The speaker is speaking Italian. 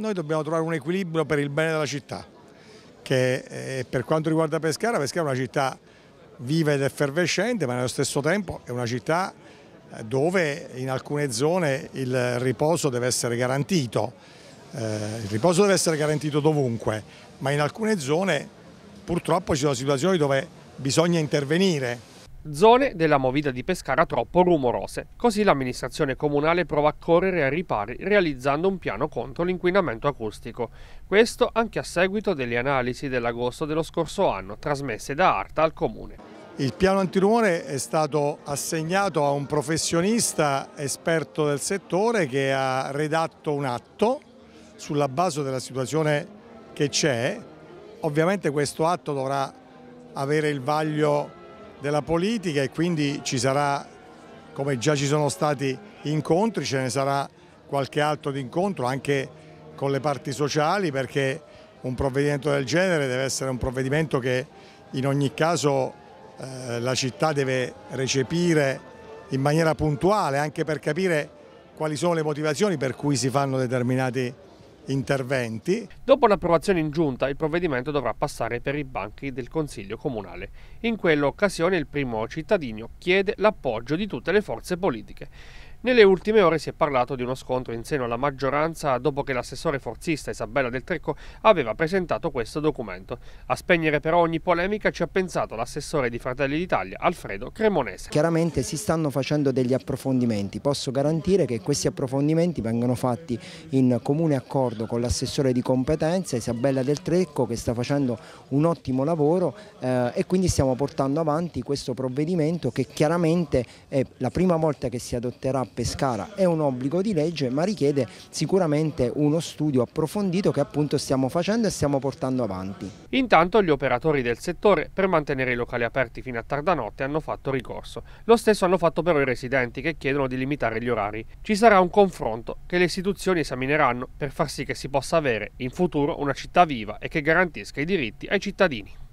noi dobbiamo trovare un equilibrio per il bene della città, che eh, per quanto riguarda Pescara, Pescara è una città viva ed effervescente, ma nello stesso tempo è una città eh, dove in alcune zone il riposo deve essere garantito, eh, il riposo deve essere garantito dovunque, ma in alcune zone purtroppo ci sono situazioni dove bisogna intervenire Zone della movida di Pescara troppo rumorose. Così l'amministrazione comunale prova a correre ai ripari realizzando un piano contro l'inquinamento acustico. Questo anche a seguito delle analisi dell'agosto dello scorso anno trasmesse da Arta al comune. Il piano antirumore è stato assegnato a un professionista esperto del settore che ha redatto un atto sulla base della situazione che c'è. Ovviamente questo atto dovrà avere il vaglio della politica e quindi ci sarà, come già ci sono stati incontri, ce ne sarà qualche altro d'incontro anche con le parti sociali perché un provvedimento del genere deve essere un provvedimento che in ogni caso eh, la città deve recepire in maniera puntuale anche per capire quali sono le motivazioni per cui si fanno determinati interventi. Dopo l'approvazione in giunta il provvedimento dovrà passare per i banchi del Consiglio Comunale. In quell'occasione il primo cittadino chiede l'appoggio di tutte le forze politiche. Nelle ultime ore si è parlato di uno scontro in seno alla maggioranza dopo che l'assessore forzista Isabella Del Trecco aveva presentato questo documento. A spegnere però ogni polemica ci ha pensato l'assessore di Fratelli d'Italia Alfredo Cremonese. Chiaramente si stanno facendo degli approfondimenti, posso garantire che questi approfondimenti vengono fatti in comune accordo con l'assessore di competenza Isabella Del Trecco che sta facendo un ottimo lavoro eh, e quindi stiamo portando avanti questo provvedimento che chiaramente è la prima volta che si adotterà Pescara. È un obbligo di legge ma richiede sicuramente uno studio approfondito che appunto stiamo facendo e stiamo portando avanti. Intanto gli operatori del settore per mantenere i locali aperti fino a tarda notte hanno fatto ricorso. Lo stesso hanno fatto però i residenti che chiedono di limitare gli orari. Ci sarà un confronto che le istituzioni esamineranno per far sì che si possa avere in futuro una città viva e che garantisca i diritti ai cittadini.